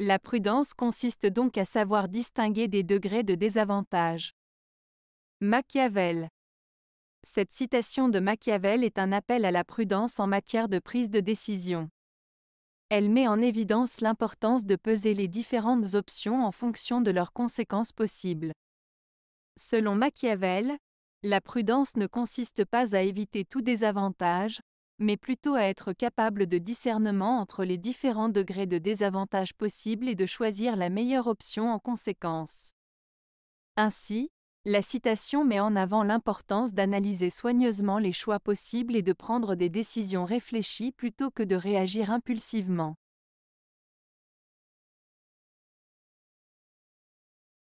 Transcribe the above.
La prudence consiste donc à savoir distinguer des degrés de désavantage. Machiavel Cette citation de Machiavel est un appel à la prudence en matière de prise de décision. Elle met en évidence l'importance de peser les différentes options en fonction de leurs conséquences possibles. Selon Machiavel, la prudence ne consiste pas à éviter tout désavantage, mais plutôt à être capable de discernement entre les différents degrés de désavantage possibles et de choisir la meilleure option en conséquence. Ainsi, la citation met en avant l'importance d'analyser soigneusement les choix possibles et de prendre des décisions réfléchies plutôt que de réagir impulsivement.